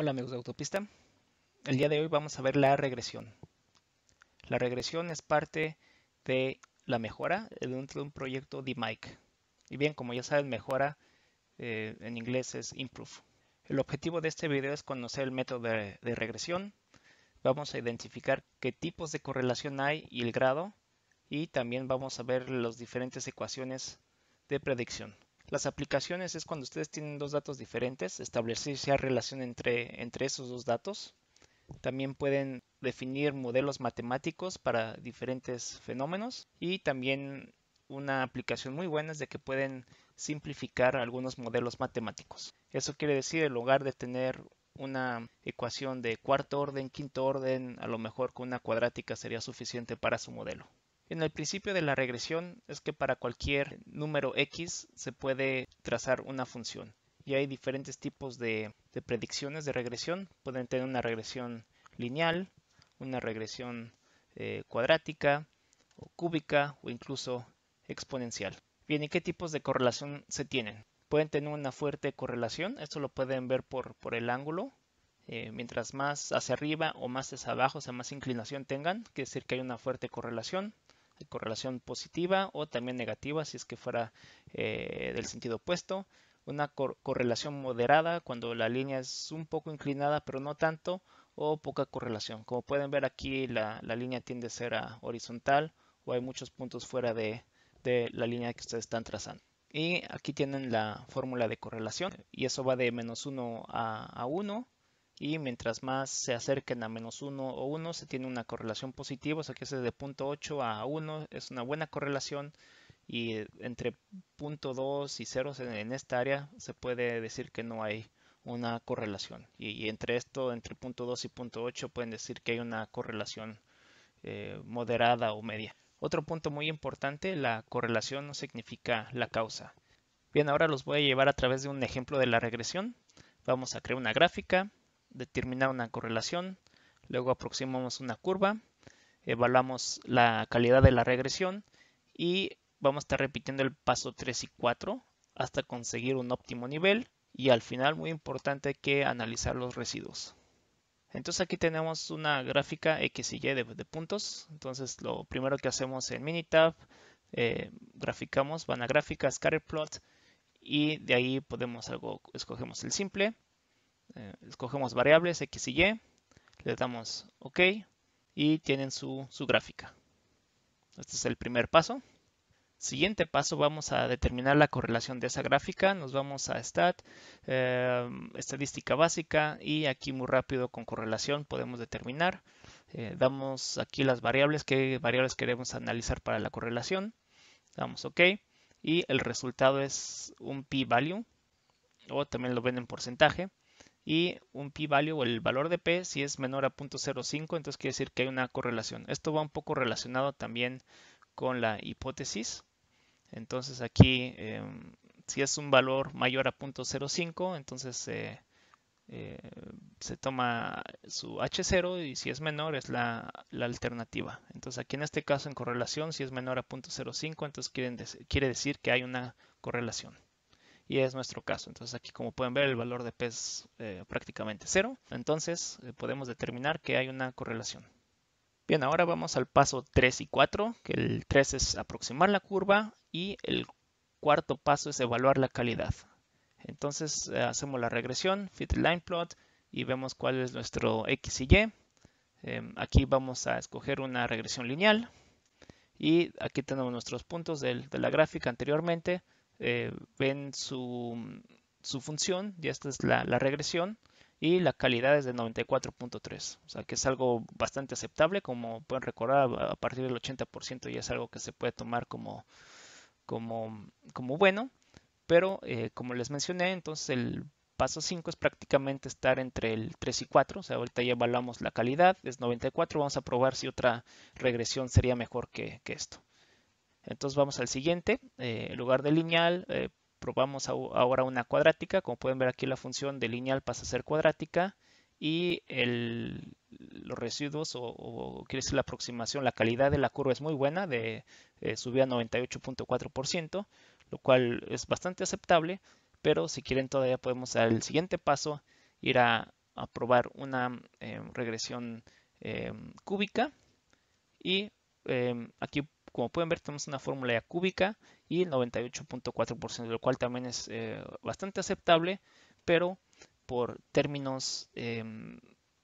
Hola amigos de Autopista. El día de hoy vamos a ver la regresión. La regresión es parte de la mejora eh, dentro de un proyecto de mike Y bien, como ya saben, mejora eh, en inglés es improve. El objetivo de este video es conocer el método de regresión. Vamos a identificar qué tipos de correlación hay y el grado. Y también vamos a ver las diferentes ecuaciones de predicción. Las aplicaciones es cuando ustedes tienen dos datos diferentes, establecer si relación entre, entre esos dos datos. También pueden definir modelos matemáticos para diferentes fenómenos y también una aplicación muy buena es de que pueden simplificar algunos modelos matemáticos. Eso quiere decir, en lugar de tener una ecuación de cuarto orden, quinto orden, a lo mejor con una cuadrática sería suficiente para su modelo. En el principio de la regresión es que para cualquier número x se puede trazar una función y hay diferentes tipos de, predicciones de regresión. Pueden tener una regresión lineal, una regresión eh, cuadrática o cúbica o incluso exponencial. Bien, ¿y qué tipos de correlación se tienen? Pueden tener una fuerte correlación, esto lo pueden ver por, el ángulo. Eh, mientras más hacia arriba o más hacia abajo, o sea, más inclinación tengan, quiere decir que hay una fuerte correlación correlación positiva o también negativa si es que fuera eh, del sentido opuesto. Una correlación moderada cuando la línea es un poco inclinada pero no tanto o poca correlación. Como pueden ver aquí la, línea tiende a ser a horizontal o hay muchos puntos fuera de, la línea que ustedes están trazando. Y aquí tienen la fórmula de correlación y eso va de menos 1 a, a 1 y mientras más se acerquen a menos 1 o 1 se tiene una correlación positiva, o sea que es de 0.8 a 1 es una buena correlación y entre 0.2 y 0 en esta área se puede decir que no hay una correlación y, entre esto, entre 0.2 y 0.8 pueden decir que hay una correlación eh, moderada o media. Otro punto muy importante, la correlación no significa la causa. Bien, ahora los voy a llevar a través de un ejemplo de la regresión. Vamos a crear una gráfica determinar una correlación, luego aproximamos una curva, evaluamos la calidad de la regresión y vamos a estar repitiendo el paso 3 y 4 hasta conseguir un óptimo nivel y al final muy importante que analizar los residuos. Entonces aquí tenemos una gráfica X y Y de, puntos. Entonces lo primero que hacemos en Minitab, eh, graficamos, van a gráfica, plot y de ahí podemos algo, escogemos el simple eh, escogemos variables X y Y, le damos OK y tienen su, gráfica. Este es el primer paso. Siguiente paso, vamos a determinar la correlación de esa gráfica. Nos vamos a Stat, eh, Estadística Básica y aquí muy rápido con correlación podemos determinar. Eh, damos aquí las variables, qué variables queremos analizar para la correlación. Damos OK y el resultado es un p-value o también lo ven en porcentaje y un p-value o el valor de p si es menor a 0.05, entonces quiere decir que hay una correlación. Esto va un poco relacionado también con la hipótesis. Entonces aquí, em, si es un valor mayor a 0.05, entonces eh, eh, se toma su h0 y si es menor es la, alternativa. Entonces aquí en este caso en correlación, si es menor a 0.05, entonces quiere decir que hay una correlación y es nuestro caso. Entonces aquí como pueden ver el valor de P es eh, prácticamente cero, entonces eh, podemos determinar que hay una correlación. Bien, ahora vamos al paso 3 y 4, que el 3 es aproximar la curva y el cuarto paso es evaluar la calidad. Entonces eh, hacemos la regresión, fit line plot y vemos cuál es nuestro X y Y. Em, aquí vamos a escoger una regresión lineal y aquí tenemos nuestros puntos de la gráfica anteriormente eh, ven su, función, y esta es la, regresión, y la calidad es de 94.3, o sea que es algo bastante aceptable, como pueden recordar, a partir del 80% ya es algo que se puede tomar como, bueno, pero eh, como les mencioné, entonces el paso 5 es prácticamente estar entre el 3 y 4, o sea, ahorita ya evaluamos la calidad, es 94, vamos a probar si otra regresión sería mejor que esto. Entonces vamos al siguiente, en eh, lugar de lineal, eh, probamos ahora una cuadrática. Como pueden ver aquí la función de lineal pasa a ser cuadrática y los residuos o, quiere decir la aproximación, la calidad de la curva es muy buena, de eh, a 98.4%, lo cual es bastante aceptable, pero si quieren todavía podemos el siguiente paso ir a, probar una em, regresión em, cúbica y em, aquí como pueden ver, tenemos una fórmula ya cúbica y el 98.4%, lo cual también es eh, bastante aceptable, pero por términos, em,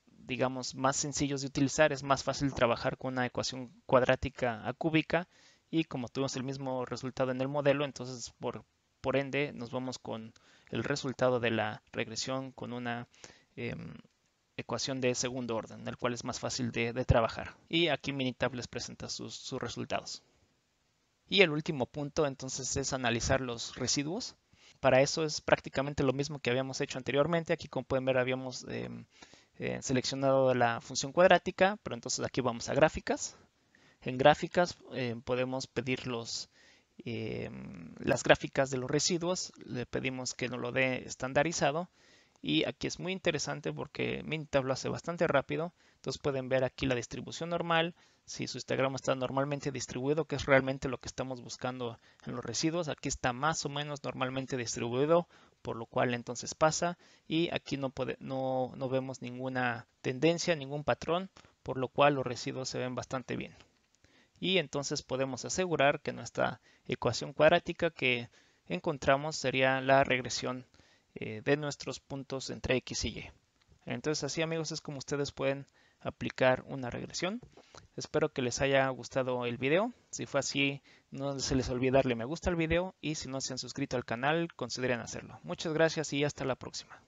digamos, más sencillos de utilizar, es más fácil trabajar con una ecuación cuadrática acúbica y como tuvimos el mismo resultado en el modelo, entonces por, por ende nos vamos con el resultado de la regresión con una... Em, ecuación de segundo orden, el cual es más fácil de, trabajar. Y aquí Minitab les presenta sus, resultados. Y el último punto entonces es analizar los residuos. Para eso es prácticamente lo mismo que habíamos hecho anteriormente. Aquí como pueden ver habíamos em, eh, seleccionado la función cuadrática, pero entonces aquí vamos a gráficas. En gráficas eh, podemos pedir em, las gráficas de los residuos, le pedimos que nos lo dé estandarizado y aquí es muy interesante porque Mintab lo hace bastante rápido. Entonces pueden ver aquí la distribución normal, si su histograma está normalmente distribuido, que es realmente lo que estamos buscando en los residuos. Aquí está más o menos normalmente distribuido, por lo cual entonces pasa. Y aquí no, no, no vemos ninguna tendencia, ningún patrón, por lo cual los residuos se ven bastante bien. Y entonces podemos asegurar que nuestra ecuación cuadrática que encontramos sería la regresión eh, de nuestros puntos entre x y y. Entonces así amigos es como ustedes pueden aplicar una regresión. Espero que les haya gustado el video. Si fue así, no se les olvide darle me gusta al video y si no se han suscrito al canal, consideren hacerlo. Muchas gracias y hasta la próxima.